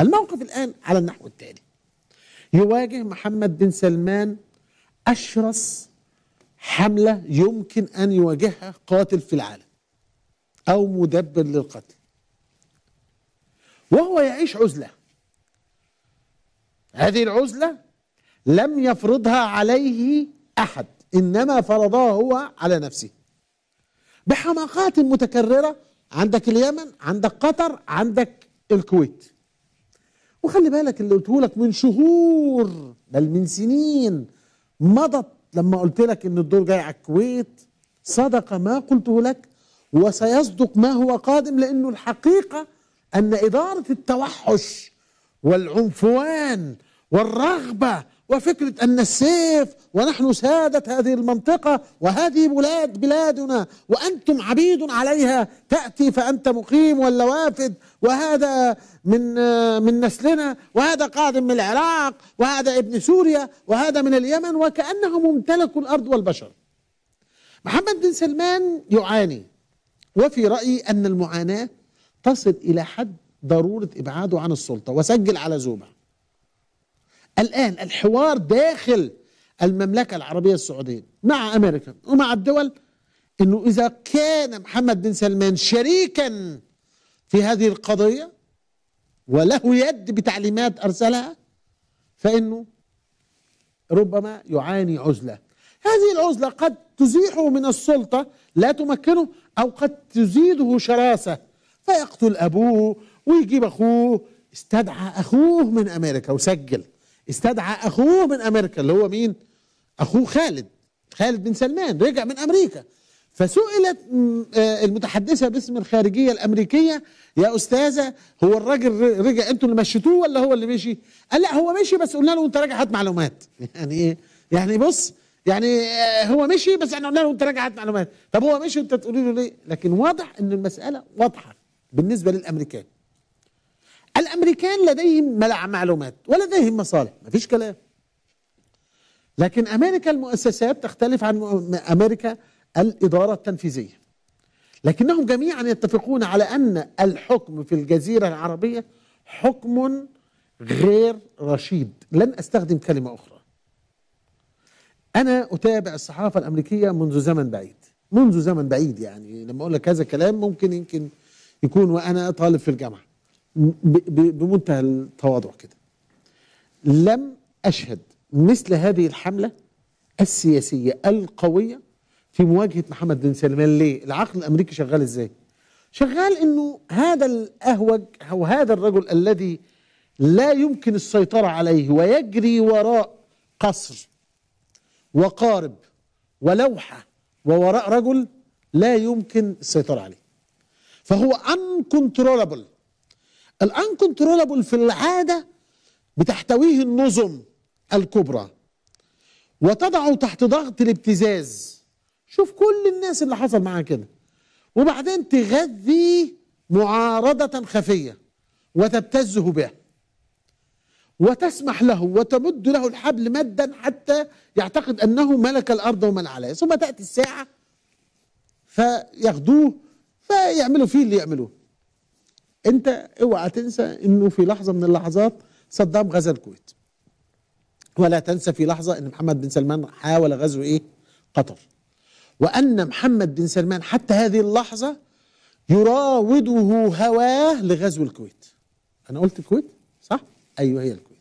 الموقف الآن على النحو التالي يواجه محمد بن سلمان أشرس حملة يمكن أن يواجهها قاتل في العالم أو مدبر للقتل وهو يعيش عزلة هذه العزلة لم يفرضها عليه أحد إنما فرضها هو على نفسه بحماقات متكررة عندك اليمن عندك قطر عندك الكويت وخلي بالك اللي قلته لك من شهور بل من سنين مضت لما قلت لك ان الدور جاي على الكويت صدق ما قلته لك وسيصدق ما هو قادم لانه الحقيقه ان اداره التوحش والعنفوان والرغبة وفكرة أن السيف ونحن سادة هذه المنطقة وهذه بلاد بلادنا وأنتم عبيد عليها تأتي فأنت مقيم ولا وافد وهذا من من نسلنا وهذا قادم من العراق وهذا ابن سوريا وهذا من اليمن وكأنهم امتلكوا الأرض والبشر محمد بن سلمان يعاني وفي رأيي أن المعاناة تصل إلى حد ضرورة إبعاده عن السلطة وسجل على زوبه الآن الحوار داخل المملكة العربية السعودية مع أمريكا ومع الدول أنه إذا كان محمد بن سلمان شريكا في هذه القضية وله يد بتعليمات أرسلها فإنه ربما يعاني عزلة هذه العزلة قد تزيحه من السلطة لا تمكنه أو قد تزيده شراسة فيقتل أبوه ويجيب أخوه استدعى أخوه من أمريكا وسجل استدعى اخوه من امريكا اللي هو مين اخوه خالد خالد بن سلمان رجع من امريكا فسئلت آه، المتحدثه باسم الخارجيه الامريكيه يا استاذه هو الراجل رجع انتوا اللي مشيتوه ولا هو اللي مشي؟ قال لا هو مشي بس قلنا له انت راجع هات معلومات يعني ايه؟ يعني بص يعني آه، هو مشي بس احنا قلنا له انت راجع هات معلومات طب هو مشي انت تقولي له ليه؟ لكن واضح ان المساله واضحه بالنسبه للامريكان الأمريكان لديهم معلومات ولديهم مصالح ما فيش كلام لكن أمريكا المؤسسات تختلف عن أمريكا الإدارة التنفيذية لكنهم جميعا يتفقون على أن الحكم في الجزيرة العربية حكم غير رشيد لن أستخدم كلمة أخرى أنا أتابع الصحافة الأمريكية منذ زمن بعيد منذ زمن بعيد يعني لما أقول لك هذا الكلام ممكن يمكن يكون وأنا طالب في الجامعة بمنتهى التواضع كده لم أشهد مثل هذه الحملة السياسية القوية في مواجهة محمد بن سلمان ليه؟ العقل الأمريكي شغال إزاي؟ شغال إنه هذا الأهوج أو هذا الرجل الذي لا يمكن السيطرة عليه ويجري وراء قصر وقارب ولوحة ووراء رجل لا يمكن السيطرة عليه فهو uncontrollable الانكنترولابل في العاده بتحتويه النظم الكبرى وتضعه تحت ضغط الابتزاز شوف كل الناس اللي حصل معاها كده وبعدين تغذي معارضة خفية وتبتزه به وتسمح له وتمد له الحبل مدا حتى يعتقد أنه ملك الأرض ومن عليها ثم تأتي الساعة فياخدوه فيعملوا فيه اللي يعملوه انت اوعى تنسى انه في لحظه من اللحظات صدام غزا الكويت ولا تنسى في لحظه ان محمد بن سلمان حاول غزو ايه قطر وان محمد بن سلمان حتى هذه اللحظه يراوده هواه لغزو الكويت انا قلت الكويت صح ايوه هي الكويت